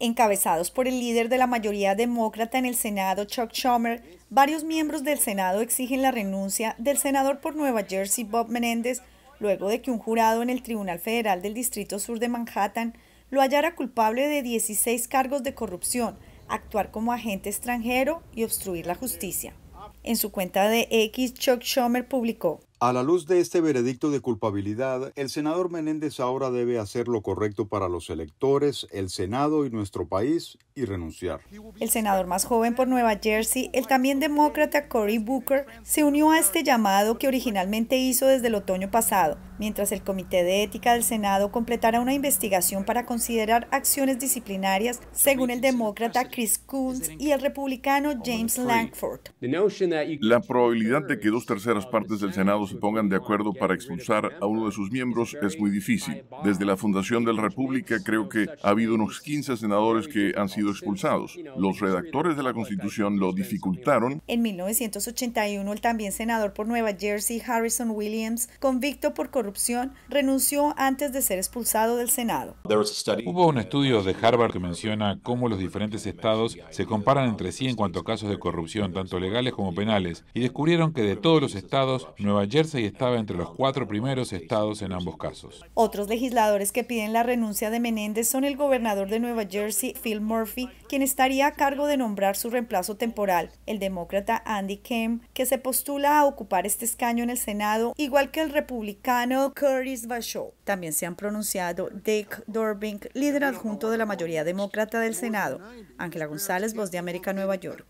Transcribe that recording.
Encabezados por el líder de la mayoría demócrata en el Senado, Chuck Schumer, varios miembros del Senado exigen la renuncia del senador por Nueva Jersey, Bob Menéndez, luego de que un jurado en el Tribunal Federal del Distrito Sur de Manhattan lo hallara culpable de 16 cargos de corrupción, actuar como agente extranjero y obstruir la justicia. En su cuenta de X, Chuck Schumer publicó, a la luz de este veredicto de culpabilidad, el senador Menéndez ahora debe hacer lo correcto para los electores, el Senado y nuestro país y renunciar. El senador más joven por Nueva Jersey, el también demócrata Cory Booker, se unió a este llamado que originalmente hizo desde el otoño pasado, mientras el Comité de Ética del Senado completara una investigación para considerar acciones disciplinarias, según el demócrata Chris Coons y el republicano James Lankford. La probabilidad de que dos terceras partes del Senado se pongan de acuerdo para expulsar a uno de sus miembros es muy difícil. Desde la fundación de la República creo que ha habido unos 15 senadores que han sido expulsados. Los redactores de la Constitución lo dificultaron. En 1981, el también senador por Nueva Jersey, Harrison Williams, convicto por corrupción, renunció antes de ser expulsado del Senado. Hubo un estudio de Harvard que menciona cómo los diferentes estados se comparan entre sí en cuanto a casos de corrupción, tanto legales como penales, y descubrieron que de todos los estados, Nueva Jersey y estaba entre los cuatro primeros estados en ambos casos. Otros legisladores que piden la renuncia de Menéndez son el gobernador de Nueva Jersey, Phil Murphy, quien estaría a cargo de nombrar su reemplazo temporal, el demócrata Andy Kemp, que se postula a ocupar este escaño en el Senado, igual que el republicano Curtis Bashaw. También se han pronunciado Dick Durbin, líder adjunto de la mayoría demócrata del Senado. Ángela González, Voz de América, Nueva York.